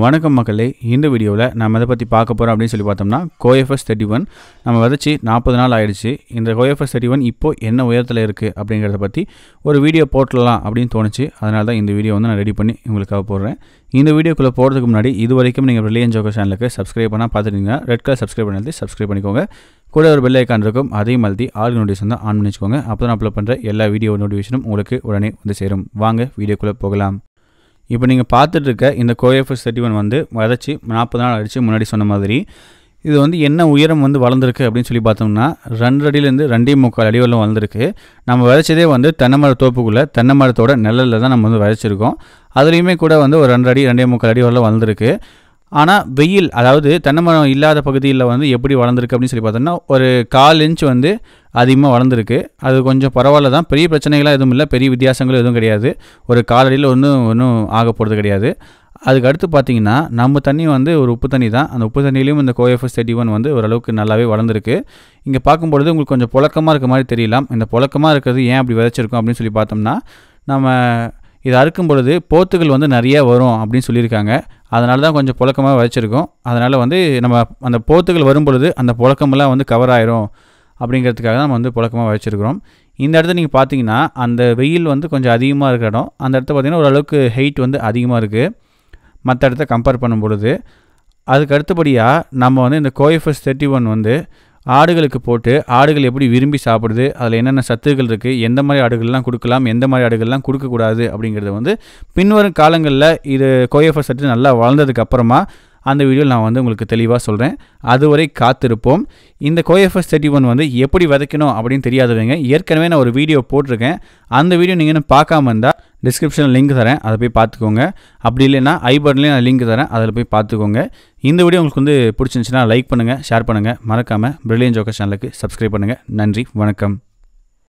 வணக்கம் மக்களே இந்த வீடியோவில் நம்ம எதை பற்றி பார்க்க போகிறோம் அப்படின்னு சொல்லி பார்த்தோம்னா கோஎஃப்எஸ் தேர்ட்டி ஒன் நம்ம விதச்சி நாற்பது நாள் ஆயிடுச்சு இந்த கோஎஃப்எஸ் தேர்ட்டி ஒன் இப்போது என்ன உயரத்தில் இருக்குது அப்படிங்கிறத பற்றி ஒரு வீடியோ போட்டலாம் அப்படின்னு தோணுச்சு அதனால தான் இந்த வீடியோ வந்து நான் ரெடி பண்ணி உங்களுக்காக போடுறேன் இந்த வீடியோக்குள்ளே போகிறதுக்கு முன்னாடி இது வரைக்கும் நீங்கள் ரிலையன்ஸ் ஜோக்கர் சேனலுக்கு சப்ஸ்கிரைப் பண்ணால் பார்த்துட்டீங்கன்னா ரெட் கலர் சப்ஸ்கிரைப் பண்ணி சப்ஸ்கிரைப் பண்ணிக்கோங்க கூட ஒரு பெல் ஐக்கான் இருக்கும் அதையும் அழுத்தி ஆல் நோட்டிஃபிகேஷன் தான் ஆன் பண்ணிச்சுக்கோங்க அப்போ தான் அப்லோட் பண்ணுற எல்லா வீடியோ நோட்டிஃபிகேஷனும் உங்களுக்கு உடனே வந்து சேரும் வாங்க வீடியோக்குள்ளே போகலாம் இப்போ நீங்கள் பார்த்துட்டு இருக்க இந்த கோஎஃபஸ் தேர்ட்டி ஒன் வந்து வதச்சி நாற்பது நாள் அடித்து முன்னாடி சொன்ன மாதிரி இது வந்து என்ன உயரம் வந்து வளர்ந்துருக்கு அப்படின்னு சொல்லி பார்த்தோம்னா ரெண்டு அடியிலேருந்து ரெண்டே முக்கால் அடிவெல்லாம் வளர்ந்துருக்கு நம்ம விதைச்சதே வந்து தென்னை மர தோப்புக்குள்ளே தென்னை மரத்தோட நிழலில் தான் நம்ம வந்து விதைச்சிருக்கோம் அதுலேயுமே கூட வந்து ஒரு ரெண்டு அடி ரெண்டே முக்கால் அடி வரலும் வளர்ந்துருக்கு ஆனால் வெயில் அதாவது தென்னை மரம் இல்லாத பகுதியில் வந்து எப்படி வளர்ந்துருக்கு அப்படின்னு சொல்லி பார்த்தோம்னா ஒரு கால் இன்ச் வந்து அதிகமாக வளர்ந்துருக்கு அது கொஞ்சம் பரவாயில்ல தான் பெரிய பிரச்சனைகளாக எதுவும் இல்லை பெரிய வித்தியாசங்களும் எதுவும் கிடையாது ஒரு காலடியில் ஒன்றும் ஒன்றும் ஆக போகிறது கிடையாது அதுக்கு அடுத்து பார்த்தீங்கன்னா நம்ம தண்ணி வந்து ஒரு உப்பு தண்ணி தான் அந்த உப்பு தண்ணியிலையும் இந்த கோஎஃப்எஸ் தேர்ட்டி ஒன் வந்து ஓரளவுக்கு நல்லாவே வளர்ந்துருக்கு இங்கே பார்க்கும்பொழுது உங்களுக்கு கொஞ்சம் புழக்கமாக இருக்க மாதிரி தெரியலாம் இந்த புழக்கமாக இருக்கிறது ஏன் அப்படி விதைச்சிருக்கோம் அப்படின்னு சொல்லி பார்த்தோம்னா நம்ம இதை அறுக்கும் பொழுது போத்துகள் வந்து நிறைய வரும் அப்படின்னு சொல்லியிருக்காங்க அதனால தான் கொஞ்சம் புழக்கமாக வச்சுருக்கோம் அதனால் வந்து நம்ம அந்த போத்துக்கள் வரும் பொழுது அந்த புழக்கமெல்லாம் வந்து கவர் ஆயிரும் அப்படிங்கிறதுக்காக தான் நம்ம வந்து புழக்கமாக வச்சுருக்கிறோம் இந்த இடத்த நீங்கள் பார்த்தீங்கன்னா அந்த வெயில் வந்து கொஞ்சம் அதிகமாக இருக்கிற இடம் அந்த இடத்த பார்த்திங்கன்னா ஓரளவுக்கு ஹைட் வந்து அதிகமாக இருக்குது மற்ற இடத்த கம்பேர் பண்ணும் பொழுது அதுக்கு அடுத்தபடியாக நம்ம வந்து இந்த கோஎஃப்எஸ் தேர்ட்டி ஒன் வந்து ஆடுகளுக்கு போட்டு ஆடுகள் எப்படி விரும்பி சாப்பிடுது அதில் என்னென்ன சத்துக்கள் இருக்குது எந்த மாதிரி ஆடுகள்லாம் கொடுக்கலாம் எந்த மாதிரி ஆடுகள்லாம் கொடுக்கக்கூடாது அப்படிங்கிறத வந்து பின்வரும் காலங்களில் இது கோயஃபர் சற்று நல்லா வளர்ந்ததுக்கு அப்புறமா அந்த வீடியோவில் நான் வந்து உங்களுக்கு தெளிவாக சொல்கிறேன் அதுவரை காத்திருப்போம் இந்த கோஎஃப்எஸ் தேர்ட்டி ஒன் வந்து எப்படி விதைக்கணும் அப்படின்னு தெரியாதவங்க ஏற்கனவே நான் ஒரு வீடியோ போட்டிருக்கேன் அந்த வீடியோ நீங்கள் இன்னும் பார்க்காம இருந்தால் டிஸ்கிரிப்ஷனில் லிங்க் தரேன் அதை போய் பார்த்துக்கோங்க அப்படி இல்லைன்னா ஐ நான் லிங்க் தரேன் அதில் போய் பார்த்துக்கோங்க இந்த வீடியோ உங்களுக்கு வந்து பிடிச்சிருந்துச்சின்னா லைக் பண்ணுங்கள் ஷேர் பண்ணுங்கள் மறக்காமல் பிரில்லியன் ஜோக்கர் சேனலுக்கு சப்ஸ்கிரைப் பண்ணுங்கள் நன்றி வணக்கம்